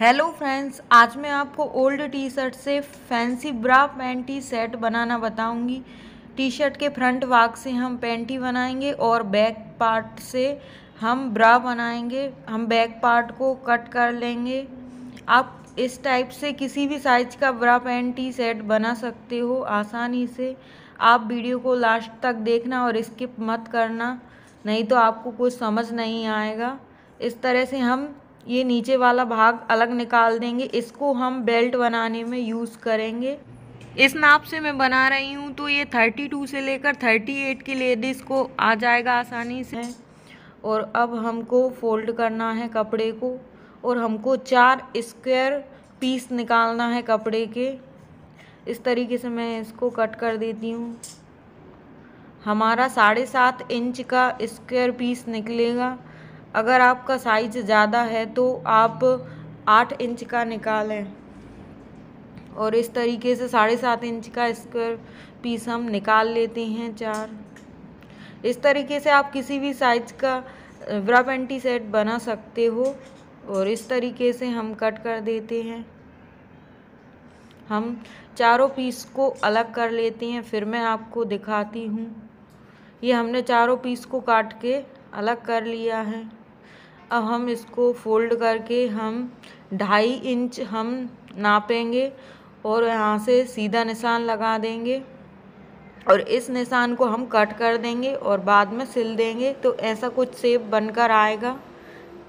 hello friends आज मैं आपको ओल्ड टी शर्ट से फैंसी ब्रा पैंटी सेट बनाना बताऊंगी टी शर्ट के फ्रंट वाक से हम पैंटी बनाएंगे और बैक पार्ट से हम ब्रा बनाएंगे हम बैक पार्ट को कट कर लेंगे आप इस टाइप से किसी भी साइज का ब्रा पैंटी सेट बना सकते हो आसानी से आप वीडियो को लास्ट तक देखना और स्किप मत करना नहीं तो आपको कुछ समझ नहीं आएगा इस तरह से हम ये नीचे वाला भाग अलग निकाल देंगे इसको हम बेल्ट बनाने में यूज़ करेंगे इस नाप से मैं बना रही हूँ तो ये 32 से लेकर 38 की लेडीज़ को आ जाएगा आसानी से और अब हमको फोल्ड करना है कपड़े को और हमको चार स्क्वायर पीस निकालना है कपड़े के इस तरीके से मैं इसको कट कर देती हूँ हमारा साढ़े सात इंच का स्क्वायर पीस निकलेगा अगर आपका साइज ज़्यादा है तो आप आठ इंच का निकालें और इस तरीके से साढ़े सात इंच का स्क्वायर पीस हम निकाल लेते हैं चार इस तरीके से आप किसी भी साइज का ब्रा पेंटी सेट बना सकते हो और इस तरीके से हम कट कर देते हैं हम चारों पीस को अलग कर लेते हैं फिर मैं आपको दिखाती हूँ ये हमने चारों पीस को काट के अलग कर लिया है अब हम इसको फोल्ड करके हम ढाई इंच हम नापेंगे और यहाँ से सीधा निशान लगा देंगे और इस निशान को हम कट कर देंगे और बाद में सिल देंगे तो ऐसा कुछ सेप बनकर आएगा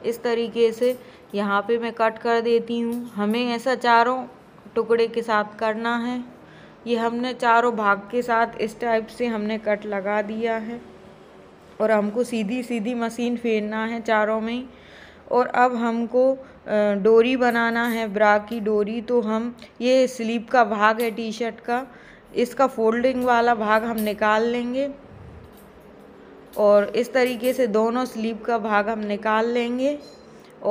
इस तरीके से यहाँ पे मैं कट कर देती हूँ हमें ऐसा चारों टुकड़े के साथ करना है ये हमने चारों भाग के साथ इस टाइप से हमने कट लगा दिया है और हमको सीधी सीधी मशीन फेरना है चारों में और अब हमको डोरी बनाना है ब्रा की डोरी तो हम ये स्लीप का भाग है टी शर्ट का इसका फोल्डिंग वाला भाग हम निकाल लेंगे और इस तरीके से दोनों स्लीप का भाग हम निकाल लेंगे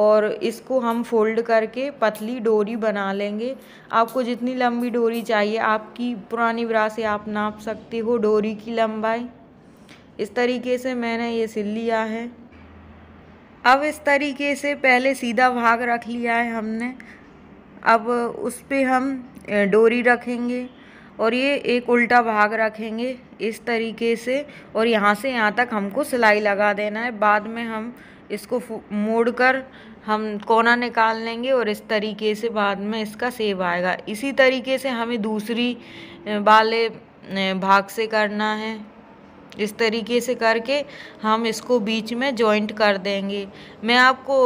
और इसको हम फोल्ड करके पतली डोरी बना लेंगे आपको जितनी लंबी डोरी चाहिए आपकी पुरानी ब्रा से आप नाप सकते हो डोरी की लंबाई इस तरीके से मैंने ये सिल लिया है अब इस तरीके से पहले सीधा भाग रख लिया है हमने अब उस पर हम डोरी रखेंगे और ये एक उल्टा भाग रखेंगे इस तरीके से और यहाँ से यहाँ तक हमको सिलाई लगा देना है बाद में हम इसको मोड़ कर हम कोना निकाल लेंगे और इस तरीके से बाद में इसका सेब आएगा इसी तरीके से हमें दूसरी वाले भाग से करना है इस तरीके से करके हम इसको बीच में जॉइंट कर देंगे मैं आपको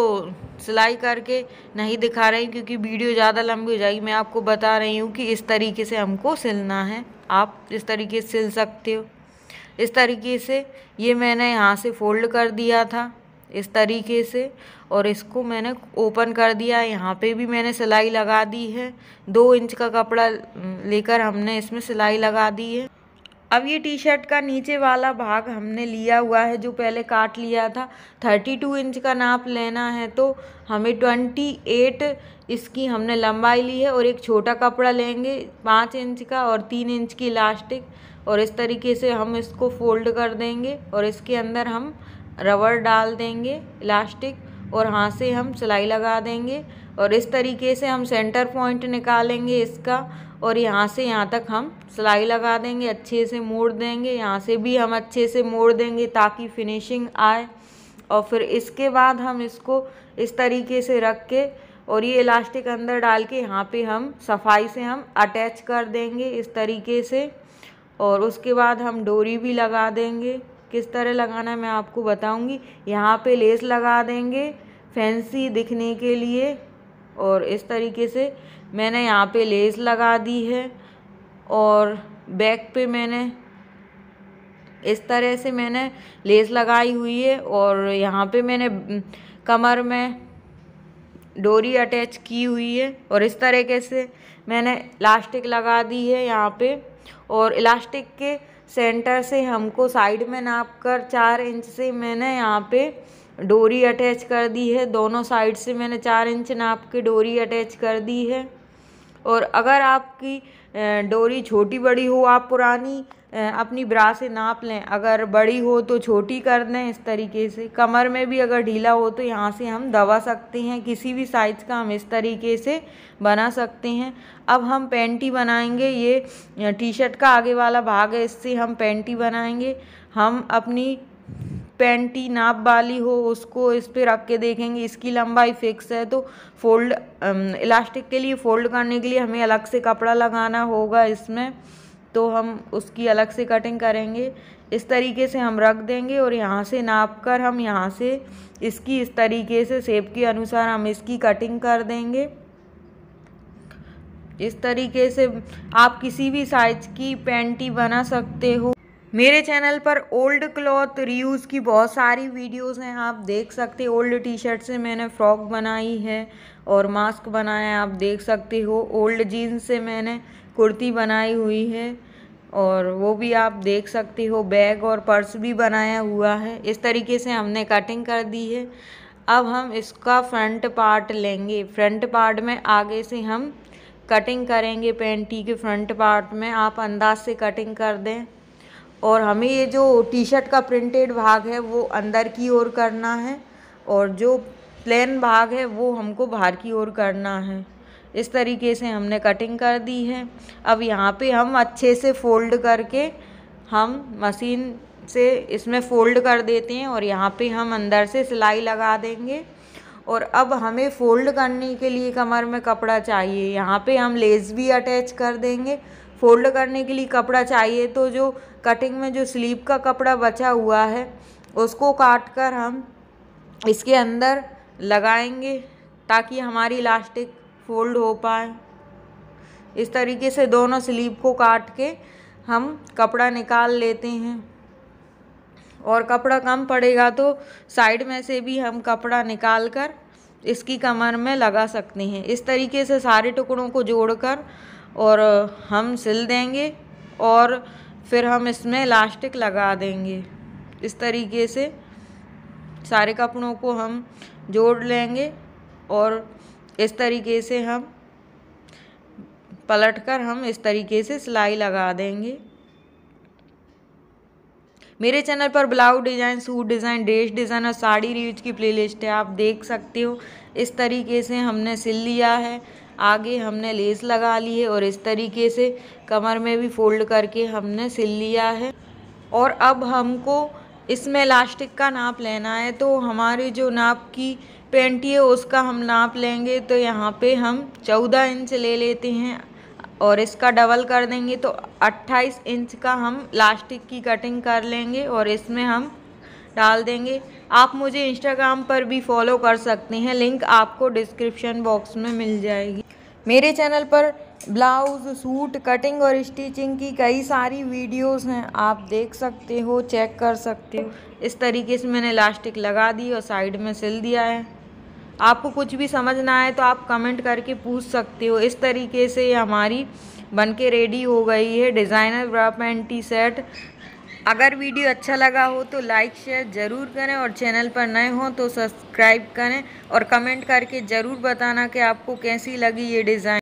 सिलाई करके नहीं दिखा रही क्योंकि वीडियो ज़्यादा लंबी हो जाएगी मैं आपको बता रही हूँ कि इस तरीके से हमको सिलना है आप इस तरीके से सिल सकते हो इस तरीके से ये मैंने यहाँ से फोल्ड कर दिया था इस तरीके से और इसको मैंने ओपन कर दिया यहाँ पे भी मैंने सिलाई लगा दी है दो इंच का कपड़ा लेकर हमने इसमें सिलाई लगा दी है अब ये टी शर्ट का नीचे वाला भाग हमने लिया हुआ है जो पहले काट लिया था थर्टी टू इंच का नाप लेना है तो हमें ट्वेंटी एट इसकी हमने लंबाई ली है और एक छोटा कपड़ा लेंगे पाँच इंच का और तीन इंच की इलास्टिक और इस तरीके से हम इसको फोल्ड कर देंगे और इसके अंदर हम रबर डाल देंगे इलास्टिक और हाथ से हम सिलाई लगा देंगे और इस तरीके से हम सेंटर पॉइंट निकालेंगे इसका और यहाँ से यहाँ तक हम सिलाई लगा देंगे अच्छे से मोड़ देंगे यहाँ से भी हम अच्छे से मोड़ देंगे ताकि फिनिशिंग आए और फिर इसके बाद हम इसको इस तरीके से रख के और ये इलास्टिक अंदर डाल के यहाँ पे हम सफाई से हम अटैच कर देंगे इस तरीके से और उसके बाद हम डोरी भी लगा देंगे किस तरह लगाना है मैं आपको बताऊँगी यहाँ पर लेस लगा देंगे फैंसी दिखने के लिए और इस तरीके से मैंने यहाँ पे लेस लगा दी है और बैक पे मैंने इस तरह से मैंने लेस लगाई हुई है और यहाँ पे मैंने कमर में डोरी अटैच की हुई है और इस तरीके से मैंने इलास्टिक लगा दी है यहाँ पे और इलास्टिक के सेंटर से हमको साइड में नाप कर चार इंच से मैंने यहाँ पे डोरी अटैच कर दी है दोनों साइड से मैंने चार इंच नाप की डोरी अटैच कर दी है और अगर आपकी डोरी छोटी बड़ी हो आप पुरानी अपनी ब्रा से नाप लें अगर बड़ी हो तो छोटी कर दें इस तरीके से कमर में भी अगर ढीला हो तो यहाँ से हम दबा सकते हैं किसी भी साइज़ का हम इस तरीके से बना सकते हैं अब हम पेंटी बनाएंगे ये टी शर्ट का आगे वाला भाग है इससे हम पेंटी बनाएंगे हम अपनी पेंटी नाप वाली हो उसको इस पर रख के देखेंगे इसकी लंबाई फिक्स है तो फोल्ड इलास्टिक के लिए फोल्ड करने के लिए हमें अलग से कपड़ा लगाना होगा इसमें तो हम उसकी अलग से कटिंग करेंगे इस तरीके से हम रख देंगे और यहाँ से नाप कर हम यहाँ से इसकी इस तरीके से सेप के अनुसार हम इसकी कटिंग कर देंगे इस तरीके से आप किसी भी साइज की पेंटी बना सकते हो मेरे चैनल पर ओल्ड क्लॉथ रीयूज़ की बहुत सारी वीडियोस हैं आप देख सकते हो ओल्ड टी शर्ट से मैंने फ्रॉक बनाई है और मास्क बनाया आप देख सकते हो ओल्ड जीन्स से मैंने कुर्ती बनाई हुई है और वो भी आप देख सकते हो बैग और पर्स भी बनाया हुआ है इस तरीके से हमने कटिंग कर दी है अब हम इसका फ्रंट पार्ट लेंगे फ्रंट पार्ट में आगे से हम कटिंग करेंगे पेंटी के फ्रंट पार्ट में आप अंदाज से कटिंग कर दें और हमें ये जो टी शर्ट का प्रिंटेड भाग है वो अंदर की ओर करना है और जो प्लेन भाग है वो हमको बाहर की ओर करना है इस तरीके से हमने कटिंग कर दी है अब यहाँ पे हम अच्छे से फोल्ड करके हम मशीन से इसमें फोल्ड कर देते हैं और यहाँ पे हम अंदर से सिलाई लगा देंगे और अब हमें फोल्ड करने के लिए कमर में कपड़ा चाहिए यहाँ पे हम लेस भी अटैच कर देंगे फोल्ड करने के लिए कपड़ा चाहिए तो जो कटिंग में जो स्लीप का कपड़ा बचा हुआ है उसको काट कर हम इसके अंदर लगाएंगे ताकि हमारी इलास्टिक फोल्ड हो पाए इस तरीके से दोनों स्लीप को काट के हम कपड़ा निकाल लेते हैं और कपड़ा कम पड़ेगा तो साइड में से भी हम कपड़ा निकाल कर इसकी कमर में लगा सकते हैं इस तरीके से सारे टुकड़ों को जोड़कर और हम सिल देंगे और फिर हम इसमें इलास्टिक लगा देंगे इस तरीके से सारे कपड़ों को हम जोड़ लेंगे और इस तरीके से हम पलट कर हम इस तरीके से सिलाई लगा देंगे मेरे चैनल पर blouse design suit design dress design और साड़ी रिव्यूज की प्लेलिस्ट है आप देख सकते हो इस तरीके से हमने सिल लिया है आगे हमने लेस लगा ली है और इस तरीके से कमर में भी फोल्ड करके हमने सिल लिया है और अब हमको इसमें इलास्टिक का नाप लेना है तो हमारी जो नाप की पेंटी है उसका हम नाप लेंगे तो यहाँ पे हम चौदह इंच ले लेते हैं और इसका डबल कर देंगे तो 28 इंच का हम लास्टिक की कटिंग कर लेंगे और इसमें हम डाल देंगे आप मुझे इंस्टाग्राम पर भी फॉलो कर सकते हैं लिंक आपको डिस्क्रिप्शन बॉक्स में मिल जाएगी मेरे चैनल पर ब्लाउज़ सूट कटिंग और स्टिचिंग की कई सारी वीडियोस हैं आप देख सकते हो चेक कर सकते हो इस तरीके से मैंने इलास्टिक लगा दी और साइड में सिल दिया है आपको कुछ भी समझ ना आए तो आप कमेंट करके पूछ सकते हो इस तरीके से हमारी बन के रेडी हो गई है designer bra panty T set अगर वीडियो अच्छा लगा हो तो लाइक शेयर ज़रूर करें और चैनल पर नए हो तो सब्सक्राइब करें और कमेंट करके ज़रूर बताना कि आपको कैसी लगी ये डिज़ाइन